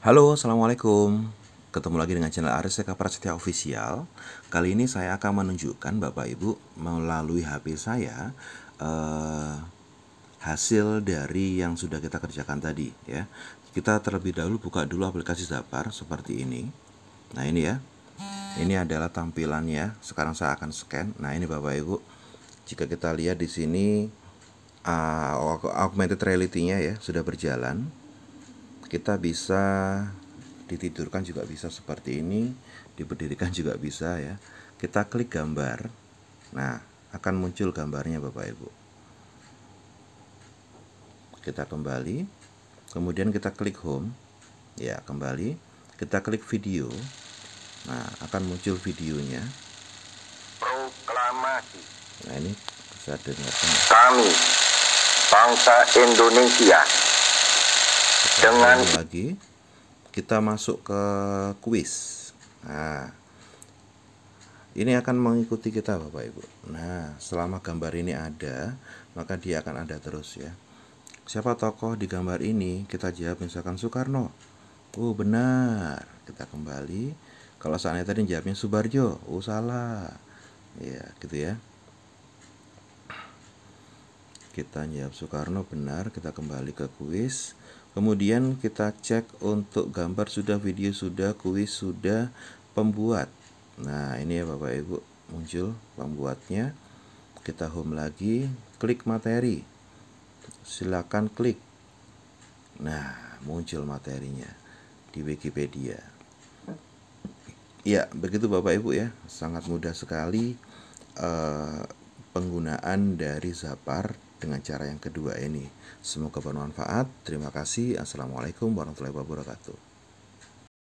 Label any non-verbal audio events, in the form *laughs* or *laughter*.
Halo, Assalamualaikum. Ketemu lagi dengan channel Ariseka Prasetya Official. Kali ini saya akan menunjukkan Bapak Ibu melalui HP saya eh, hasil dari yang sudah kita kerjakan tadi ya. Kita terlebih dahulu buka dulu aplikasi Zapar seperti ini. Nah, ini ya. Ini adalah tampilannya. Sekarang saya akan scan. Nah, ini Bapak Ibu. Jika kita lihat di sini uh, augmented reality-nya ya sudah berjalan kita bisa ditidurkan juga bisa seperti ini diberdirikan *laughs* juga bisa ya kita klik gambar nah akan muncul gambarnya Bapak Ibu kita kembali kemudian kita klik home ya kembali kita klik video nah akan muncul videonya proklamasi nah ini bisa dengarkan kami bangsa Indonesia dengan lagi kita masuk ke kuis nah ini akan mengikuti kita Bapak Ibu nah selama gambar ini ada maka dia akan ada terus ya siapa tokoh di gambar ini kita jawab misalkan Soekarno oh benar kita kembali kalau seandainya tadi jawabnya Subarjo oh salah ya gitu ya kita jawab Soekarno benar kita kembali ke kuis kemudian kita cek untuk gambar sudah video sudah kuis sudah pembuat nah ini ya Bapak Ibu muncul pembuatnya kita home lagi klik materi silakan klik nah muncul materinya di Wikipedia ya begitu Bapak Ibu ya sangat mudah sekali uh, penggunaan dari Zapar dengan cara yang kedua ini. Semoga bermanfaat. Terima kasih. Assalamualaikum warahmatullahi wabarakatuh.